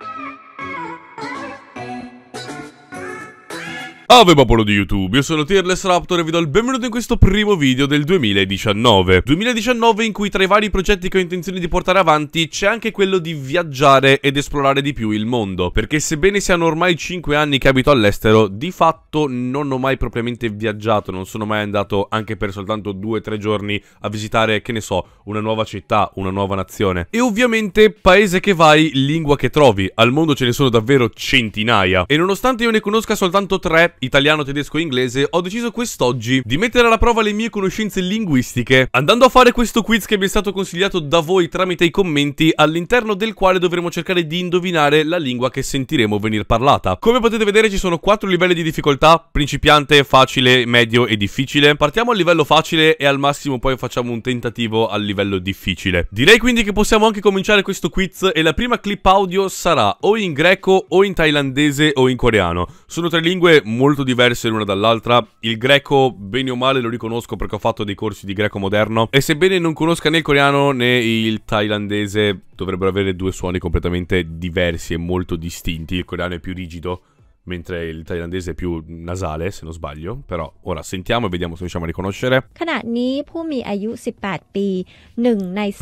Thank you. Ave popolo di YouTube, io sono Tearless Raptor e vi do il benvenuto in questo primo video del 2019 2019 in cui tra i vari progetti che ho intenzione di portare avanti c'è anche quello di viaggiare ed esplorare di più il mondo Perché sebbene siano ormai 5 anni che abito all'estero, di fatto non ho mai propriamente viaggiato Non sono mai andato anche per soltanto 2-3 giorni a visitare, che ne so, una nuova città, una nuova nazione E ovviamente paese che vai, lingua che trovi, al mondo ce ne sono davvero centinaia E nonostante io ne conosca soltanto 3 italiano, tedesco e inglese, ho deciso quest'oggi di mettere alla prova le mie conoscenze linguistiche, andando a fare questo quiz che mi è stato consigliato da voi tramite i commenti, all'interno del quale dovremo cercare di indovinare la lingua che sentiremo venir parlata. Come potete vedere ci sono quattro livelli di difficoltà, principiante, facile, medio e difficile. Partiamo al livello facile e al massimo poi facciamo un tentativo al livello difficile. Direi quindi che possiamo anche cominciare questo quiz e la prima clip audio sarà o in greco o in thailandese o in coreano. Sono tre lingue molto molto diverse l'una dall'altra. Il greco, bene o male, lo riconosco perché ho fatto dei corsi di greco moderno. E sebbene non conosca né il coreano né il thailandese, dovrebbero avere due suoni completamente diversi e molto distinti. Il coreano è più rigido mentre il thailandese è più nasale, se non sbaglio. Però ora sentiamo e vediamo se riusciamo a riconoscere. Per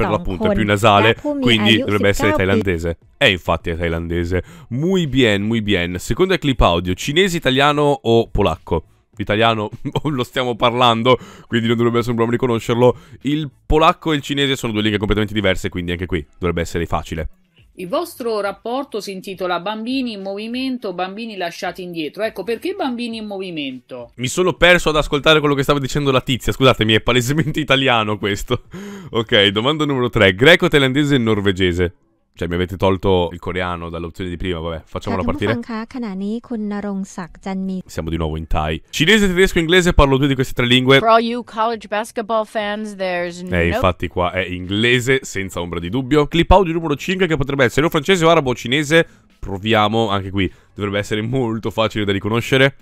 l'appunto è più nasale, quindi dovrebbe essere thailandese. È eh, infatti è thailandese. Muy bien, muy bien. Secondo il clip audio, cinese, italiano o polacco? L'italiano oh, lo stiamo parlando, quindi non dovrebbe essere un problema riconoscerlo. Il polacco e il cinese sono due lingue completamente diverse, quindi anche qui dovrebbe essere facile. Il vostro rapporto si intitola Bambini in movimento, bambini lasciati indietro. Ecco, perché bambini in movimento? Mi sono perso ad ascoltare quello che stava dicendo la tizia. Scusatemi, è palesemente italiano questo. ok, domanda numero 3. Greco, thailandese e norvegese. Cioè, mi avete tolto il coreano dall'opzione di prima, vabbè, facciamola partire. Siamo di nuovo in Thai. Cinese, tedesco, inglese, parlo due di queste tre lingue. For all you college basketball fans, there's no... Eh, infatti qua è inglese, senza ombra di dubbio. Clip audio numero 5 che potrebbe essere o francese o arabo o cinese. Proviamo, anche qui dovrebbe essere molto facile da riconoscere.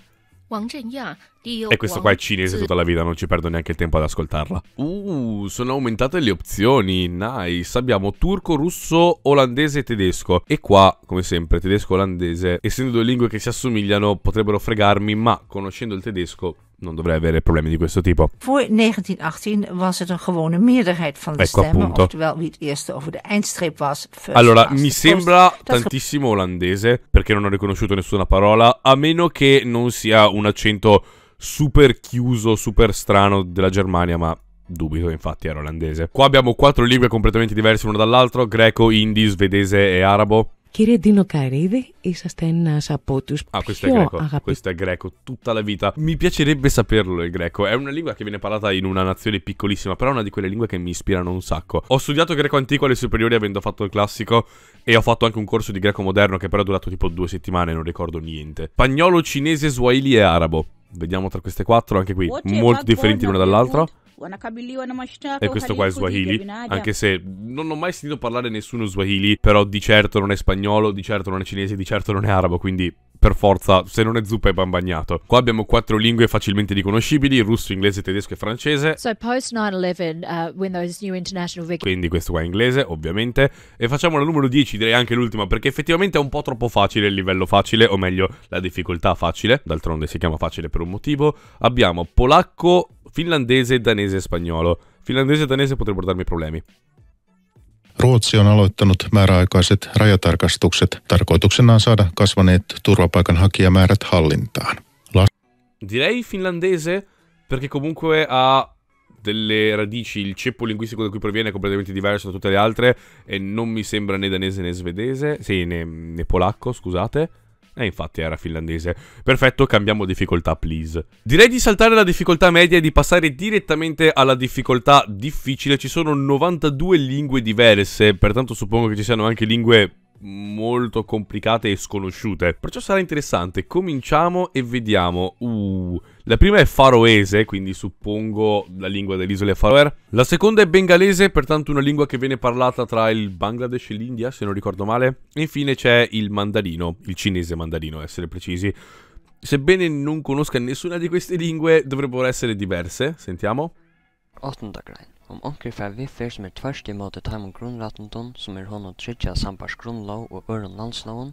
E questo qua è cinese tutta la vita, non ci perdo neanche il tempo ad ascoltarla. Uh, sono aumentate le opzioni, nice. Abbiamo turco, russo, olandese e tedesco. E qua, come sempre, tedesco e olandese, essendo due lingue che si assomigliano, potrebbero fregarmi, ma conoscendo il tedesco non dovrei avere problemi di questo tipo. Voor 1918 was het een gewone meerderheid van de ecco, stemmen, appunto. oftewel wie het eerste over de eindstreep was. Allora, mi sembra post. tantissimo olandese, perché non ho riconosciuto nessuna parola, a meno che non sia un accento super chiuso, super strano della Germania, ma Dubito, infatti, era olandese. Qua abbiamo quattro lingue completamente diverse l'una dall'altra: greco, indi, svedese e arabo. Κύριε Ντίνο Καρίδη, είσαστε ένα από του ah, questo è greco, αγαπη... Questo è greco, tutta la vita. Mi piacerebbe saperlo il greco. È una lingua che viene parlata in una nazione piccolissima, però è una di quelle lingue che mi ispirano un sacco. Ho studiato greco antico alle superiori avendo fatto il classico e ho fatto anche un corso di greco moderno che però è durato tipo due settimane, non ricordo niente. Spagnolo, cinese, swahili e arabo. Vediamo tra queste quattro, anche qui, molto differenti l'una dall'altra wanakabiliwa na mashtaka. E questo qua è Swahili, anche se non ho mai sentito parlare nessuno Swahili, però di certo non è spagnolo, di certo non è cinese, di certo non è arabo, quindi per forza, se non è zuppa è bambagnato. Qua abbiamo quattro lingue facilmente riconoscibili, russo, inglese, tedesco e francese. So post uh, when those new international Quindi questo qua è inglese, ovviamente, e facciamo la numero 10, direi anche l'ultima perché effettivamente è un po' troppo facile il livello facile, o meglio, la difficoltà facile, d'altronde si chiama facile per un motivo. Abbiamo polacco finlandese, danese e spagnolo. Finlandese e danese potrebbero darmi problemi. Ruotsi on aloittanut määräaikaiset rajatarkastukset tarkoituksenaan saada kasvaneet turvapaikanhakijamäärät hallintaan. La- Direi finlandese perché comunque ha delle radici, il ceppo linguistico da cui proviene è completamente diverso da tutte le altre e non mi sembra né danese né svedese, sì né, né polacco scusate. E eh, infatti era finlandese. Perfetto, cambiamo difficoltà, please. Direi di saltare la difficoltà media e di passare direttamente alla difficoltà difficile. Ci sono 92 lingue diverse, pertanto suppongo che ci siano anche lingue molto complicate e sconosciute. Perciò sarà interessante. Cominciamo e vediamo. Uh, la prima è faroese, quindi suppongo la lingua delle isole Faroe. La seconda è bengalese, pertanto una lingua che viene parlata tra il Bangladesh e l'India, se non ricordo male. E infine c'è il mandarino, il cinese mandarino, essere precisi. Sebbene non conosca nessuna di queste lingue, dovrebbero essere diverse. Sentiamo. Ottendagren. Um onkur fær viðferð sum er tvørst imóti tæmum grunnratundum, sum er honum tryggja sambars grunnlov og ørum landslóun...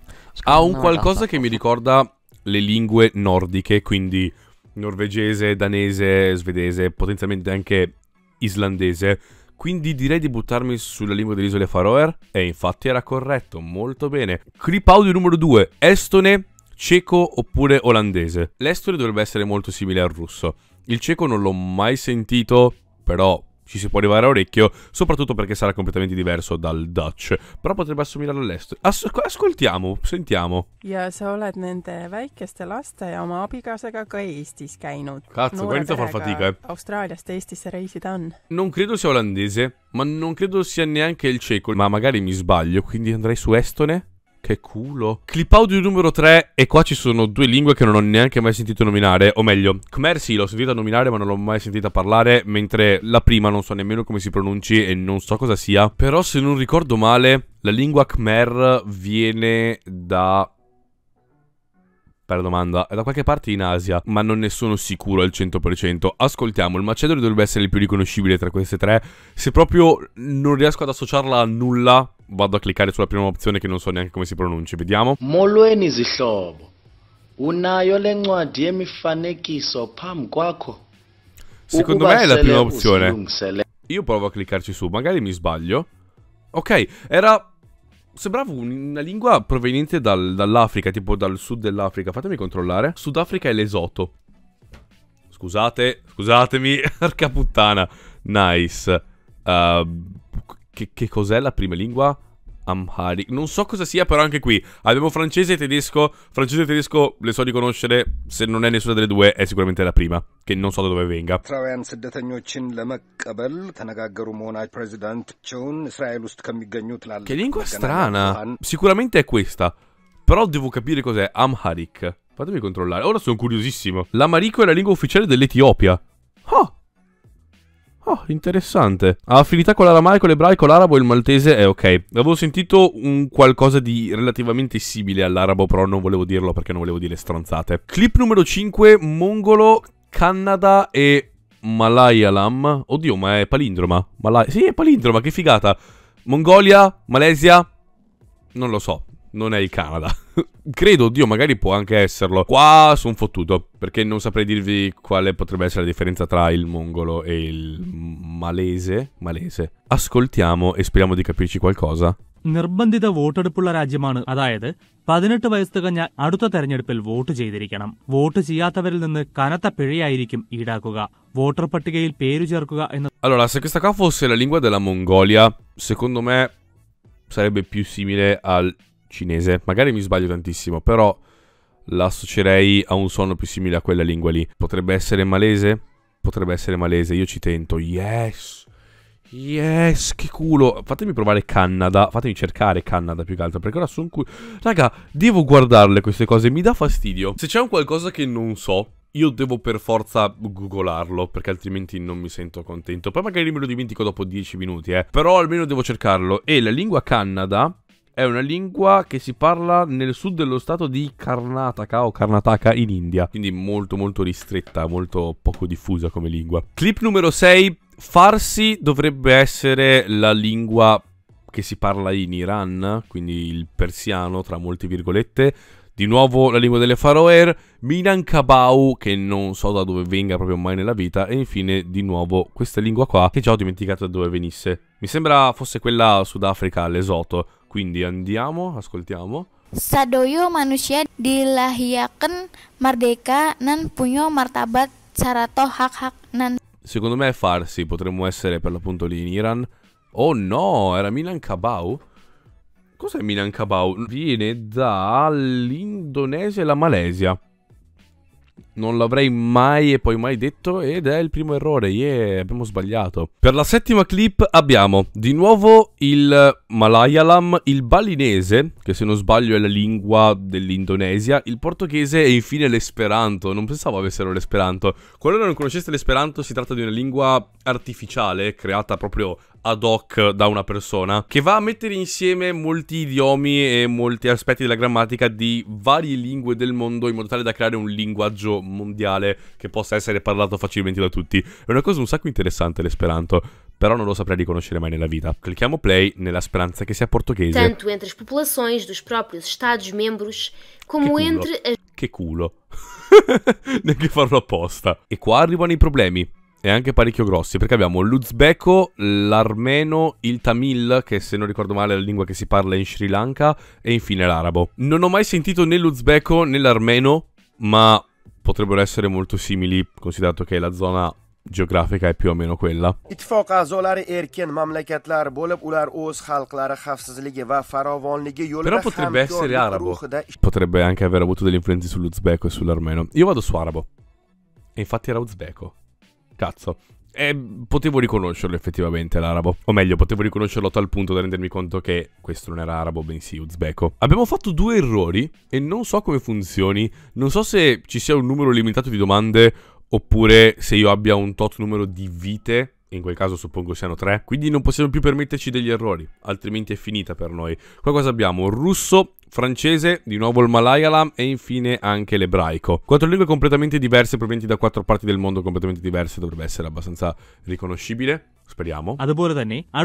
Ha un qualcosa che mi ricorda le lingue nordiche, quindi norvegese, danese, svedese, potenzialmente anche islandese. Quindi direi di buttarmi sulla lingua delle isole Faroe e er? eh, infatti era corretto, molto bene. Clip audio numero 2, estone, ceco oppure olandese. L'estone dovrebbe essere molto simile al russo. Il ceco non l'ho mai sentito, però ci si può arrivare a orecchio, soprattutto perché sarà completamente diverso dal Dutch, però potrebbe assomigliare all'estero. As ascoltiamo, sentiamo. ja sa oled nende väikeste laste ja oma abikaasaga ka Eestis käinud. Cazzo, qua inizia a far fatica, eh. Austraaliast Eestisse reisida on. Non credo sia olandese, ma non credo sia neanche il ceco, ma magari mi sbaglio, quindi andrei su Estone. Che culo. Clip audio numero 3 e qua ci sono due lingue che non ho neanche mai sentito nominare, o meglio, Khmer sì, l'ho sentita nominare ma non l'ho mai sentita parlare, mentre la prima non so nemmeno come si pronunci e non so cosa sia. Però se non ricordo male, la lingua Khmer viene da per domanda, è da qualche parte in Asia, ma non ne sono sicuro al 100%. Ascoltiamo, il macedone dovrebbe essere il più riconoscibile tra queste tre. Se proprio non riesco ad associarla a nulla, vado a cliccare sulla prima opzione che non so neanche come si pronunci. Vediamo. Molweni zihlobo. Unayo le ncwadi yemifanekiso phambi kwakho. Secondo me è la prima opzione. Io provo a cliccarci su, magari mi sbaglio. Ok, era sembrava una lingua proveniente dal, dall'Africa, tipo dal sud dell'Africa. Fatemi controllare. Sudafrica e l'esoto. Scusate, scusatemi, arca puttana. Nice. Uh, che, che cos'è la prima lingua? Amharic. Non so cosa sia, però anche qui abbiamo francese e tedesco. Francese e tedesco le so di conoscere. Se non è nessuna delle due, è sicuramente la prima, che non so da dove venga. Che lingua strana. Sicuramente è questa. Però devo capire cos'è Amharic. Fatemi controllare. Ora sono curiosissimo. L'amarico è la lingua ufficiale dell'Etiopia. Oh! Oh, interessante. Ha affinità con l'aramaico, l'ebraico, l'arabo e il maltese? È eh, ok. Avevo sentito un qualcosa di relativamente simile all'arabo, però non volevo dirlo perché non volevo dire stronzate. Clip numero 5, mongolo, Canada e Malayalam. Oddio, ma è palindroma. Malay sì, è palindroma, che figata. Mongolia, Malesia, non lo so. Non è il Canada. Credo, oddio, magari può anche esserlo. Qua sono fottuto, perché non saprei dirvi quale potrebbe essere la differenza tra il mongolo e il malese, malese. Ascoltiamo e speriamo di capirci qualcosa. നിർബന്ധിത വോട്ടെടുപ്പുള്ള രാജ്യമാണ് അതായത് പതിനെട്ട് വയസ്സ് തികഞ്ഞ അടുത്ത തെരഞ്ഞെടുപ്പിൽ വോട്ട് ചെയ്തിരിക്കണം വോട്ട് ചെയ്യാത്തവരിൽ നിന്ന് കനത്ത പിഴയായിരിക്കും ഈടാക്കുക വോട്ടർ പട്ടികയിൽ പേരു ചേർക്കുക എന്ന Allora, se questa qua fosse la lingua della Mongolia, secondo me sarebbe più simile al cinese. Magari mi sbaglio tantissimo, però l'associerei a un suono più simile a quella lingua lì. Potrebbe essere malese? potrebbe essere malese. Io ci tento. Yes. Yes, che culo. Fatemi provare Canada. Fatemi cercare Canada più che altro. Perché ora sono qui. Raga, devo guardarle queste cose. Mi dà fastidio. Se c'è un qualcosa che non so, io devo per forza googolarlo perché altrimenti non mi sento contento. Poi magari me lo dimentico dopo 10 minuti, eh. Però almeno devo cercarlo. E la lingua Canada è una lingua che si parla nel sud dello stato di Karnataka o Karnataka in India, quindi molto molto ristretta, molto poco diffusa come lingua. Clip numero 6, Farsi dovrebbe essere la lingua che si parla in Iran, quindi il persiano tra molte virgolette, di nuovo la lingua delle Faroer, Minan Kabau, che non so da dove venga proprio mai nella vita, e infine di nuovo questa lingua qua, che già ho dimenticato da dove venisse. Mi sembra fosse quella Sudafrica, l'esoto, quindi andiamo, ascoltiamo. Sadoyo manusia dilahiaken merdeka nan punya martabat sarato hak-hak nan. Secondo me è farsi, potremmo essere per l'appunto lì in Iran. Oh no, era Milan Kabau? Cos'è Milan Kabau? Viene dall'Indonesia e la Malesia. Non l'avrei mai e poi mai detto ed è il primo errore, yeah, abbiamo sbagliato. Per la settima clip abbiamo di nuovo il Malayalam, il balinese, che se non sbaglio è la lingua dell'Indonesia, il portoghese e infine l'esperanto. Non pensavo avessero l'esperanto. Qualora non conosceste l'esperanto si tratta di una lingua artificiale creata proprio ad hoc da una persona che va a mettere insieme molti idiomi e molti aspetti della grammatica di varie lingue del mondo in modo tale da creare un linguaggio mondiale che possa essere parlato facilmente da tutti. È una cosa un sacco interessante l'esperanto, però non lo saprei riconoscere mai nella vita. Clicchiamo play nella speranza che sia portoghese. Tanto entre le popolazioni dos próprios estados membros como entre Che culo. Neanche farlo apposta. E qua arrivano i problemi e anche parecchio grossi, perché abbiamo l'uzbeko, l'armeno, il tamil, che se non ricordo male è la lingua che si parla in Sri Lanka, e infine l'arabo. Non ho mai sentito né l'uzbeko né l'armeno, ma potrebbero essere molto simili, considerato che la zona geografica è più o meno quella. Ittifoq a'zolari erkin mamlakatlar bo'lib, ular o'z xalqlari xavfsizligi va farovonligi yo'lida Però potrebbe essere arabo. Potrebbe anche aver avuto delle influenze sull'uzbeko e sull'armeno. Io vado su arabo. E infatti era uzbeko. Cazzo. E potevo riconoscerlo effettivamente l'arabo. O meglio, potevo riconoscerlo a tal punto da rendermi conto che questo non era arabo, bensì uzbeko. Abbiamo fatto due errori e non so come funzioni. Non so se ci sia un numero limitato di domande oppure se io abbia un tot numero di vite in quel caso suppongo siano tre, quindi non possiamo più permetterci degli errori, altrimenti è finita per noi. Qua cosa abbiamo? Russo, francese, di nuovo il Malayalam e infine anche l'ebraico. Quattro lingue completamente diverse provenienti da quattro parti del mondo completamente diverse, dovrebbe essere abbastanza riconoscibile. Speriamo. E qua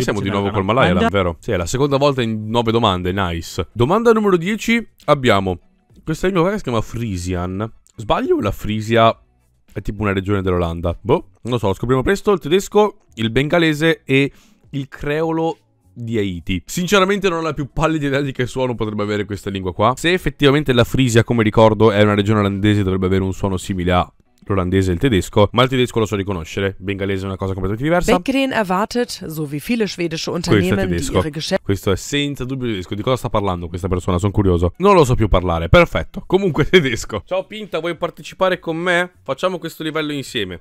siamo di nuovo col Malayalam, vero? Sì, è la seconda volta in nove domande, nice. Domanda numero 10 abbiamo questa lingua che si chiama Frisian. Sbaglio o la Frisia è tipo una regione dell'Olanda. Boh, non lo so, lo scopriremo presto. Il tedesco, il bengalese e il creolo di Haiti. Sinceramente non ho la più pallida idea di che suono potrebbe avere questa lingua qua. Se effettivamente la Frisia, come ricordo, è una regione olandese, dovrebbe avere un suono simile a l'olandese e il tedesco, ma il tedesco lo so riconoscere, bengalese è una cosa completamente diversa. Beckgren erwartet, so wie viele schwedische Unternehmen, die ihre Geschäfte... Questo è senza dubbio tedesco, di cosa sta parlando questa persona, sono curioso. Non lo so più parlare, perfetto, comunque tedesco. Ciao Pinta, vuoi partecipare con me? Facciamo questo livello insieme.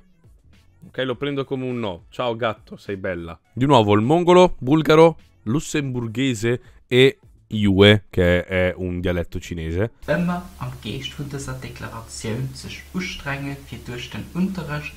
Ok, lo prendo come un no. Ciao gatto, sei bella. Di nuovo il mongolo, bulgaro, lussemburghese e Yue, che è un dialetto cinese. Wenn am Geist von dieser Deklaration sich anstrengen, für durch den Unterricht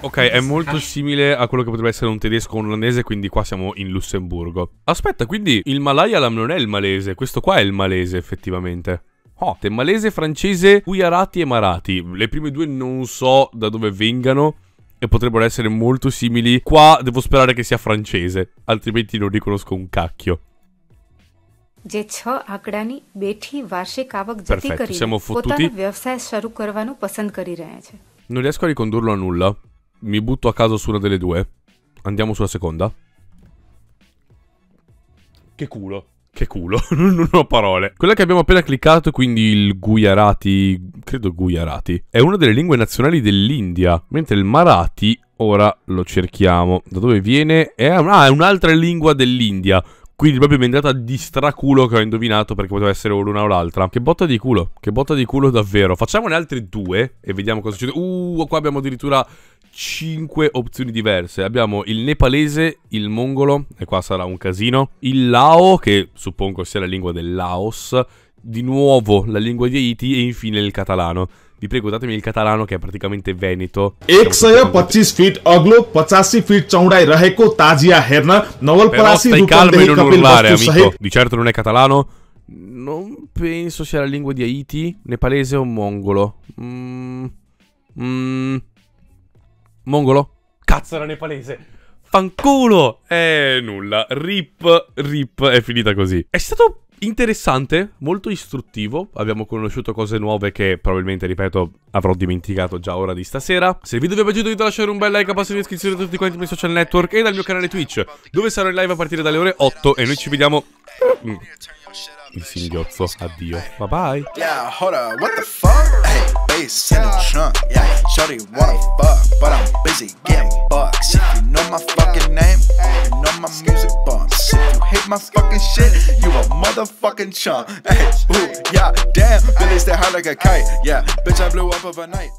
Ok, è molto simile a quello che potrebbe essere un tedesco o un olandese, quindi qua siamo in Lussemburgo. Aspetta, quindi il Malayalam non è il malese, questo qua è il malese effettivamente. Oh, è malese, francese, Gujarati e Marati. Le prime due non so da dove vengano e potrebbero essere molto simili. Qua devo sperare che sia francese, altrimenti non riconosco un cacchio. જે છ આંકડાની Non riesco a ricondurlo a nulla. Mi butto a caso su una delle due. Andiamo sulla seconda. Che culo. Che culo, non ho parole. Quella che abbiamo appena cliccato, quindi il Gujarati, credo Gujarati, è una delle lingue nazionali dell'India, mentre il Marathi, ora lo cerchiamo, da dove viene? È, ah, è un'altra lingua dell'India, quindi proprio mi è andata di straculo che ho indovinato perché poteva essere l'una o l'altra. Che botta di culo, che botta di culo davvero. Facciamone altre due e vediamo cosa succede. Uh, qua abbiamo addirittura cinque opzioni diverse. Abbiamo il nepalese, il mongolo, e qua sarà un casino. Il lao, che suppongo sia la lingua del Laos. Di nuovo la lingua di Haiti e infine il catalano. Vi prego, datemi il catalano che è praticamente veneto. एक सय पच्चिस फिट अग्लो पचासी फिट चौडाइ रहेको ताजिया हेर्न नवलपरासी रूपन्देही कपिल वस्तु सहित Di certo non è catalano. Non penso sia la lingua di Haiti, nepalese o mongolo. Mmm. mm, mongolo? Cazzo era nepalese! Fanculo! Eh, nulla. Rip, rip, è finita così. È stato Interessante, molto istruttivo, abbiamo conosciuto cose nuove che probabilmente, ripeto, avrò dimenticato già ora di stasera. Se il video vi è piaciuto vi lasciare un bel like, a passo in descrizione a tutti quanti i miei social network e dal mio canale Twitch, dove sarò in live a partire dalle ore 8 e noi ci vediamo... Mm. Il singhiozzo, addio, bye bye. Yeah, know my fucking name, you know my music bumps. If you hate my fucking shit, you a motherfucking chump. Hey, ooh, yeah, damn, Billy stay high like a kite. Yeah, bitch, I blew up overnight.